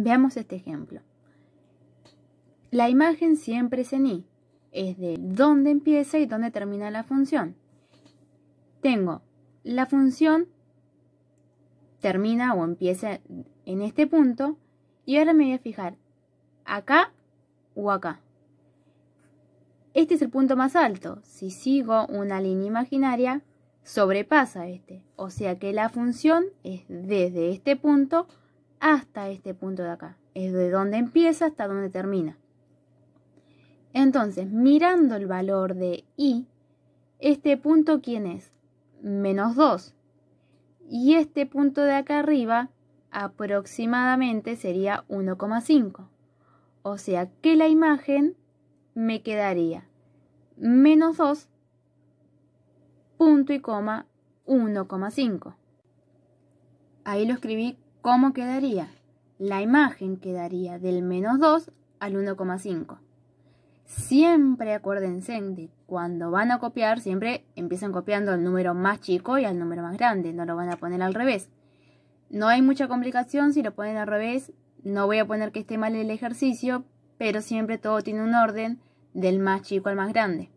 Veamos este ejemplo. La imagen siempre es en i, es de dónde empieza y dónde termina la función. Tengo la función termina o empieza en este punto y ahora me voy a fijar acá o acá. Este es el punto más alto. Si sigo una línea imaginaria, sobrepasa este. O sea que la función es desde este punto hasta este punto de acá. Es de donde empieza hasta donde termina. Entonces, mirando el valor de i, este punto ¿quién es? Menos 2. Y este punto de acá arriba aproximadamente sería 1,5. O sea que la imagen me quedaría menos 2, punto y coma 1,5. Ahí lo escribí ¿Cómo quedaría? La imagen quedaría del menos 2 al 1,5. Siempre acuérdense de cuando van a copiar, siempre empiezan copiando al número más chico y al número más grande, no lo van a poner al revés. No hay mucha complicación si lo ponen al revés, no voy a poner que esté mal el ejercicio, pero siempre todo tiene un orden del más chico al más grande.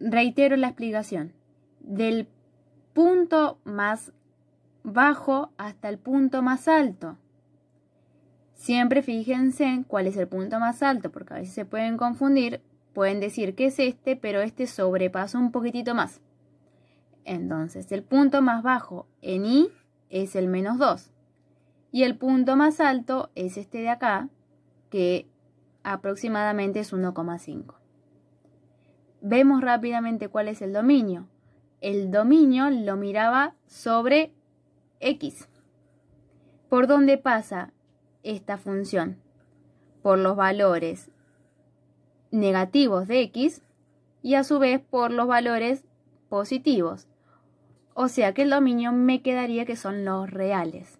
Reitero la explicación. Del punto más bajo hasta el punto más alto. Siempre fíjense en cuál es el punto más alto, porque a veces se pueden confundir, pueden decir que es este, pero este sobrepasa un poquitito más. Entonces, el punto más bajo en I es el menos 2. Y el punto más alto es este de acá, que aproximadamente es 1,5. Vemos rápidamente cuál es el dominio. El dominio lo miraba sobre X. ¿Por dónde pasa esta función? Por los valores negativos de X y a su vez por los valores positivos. O sea que el dominio me quedaría que son los reales.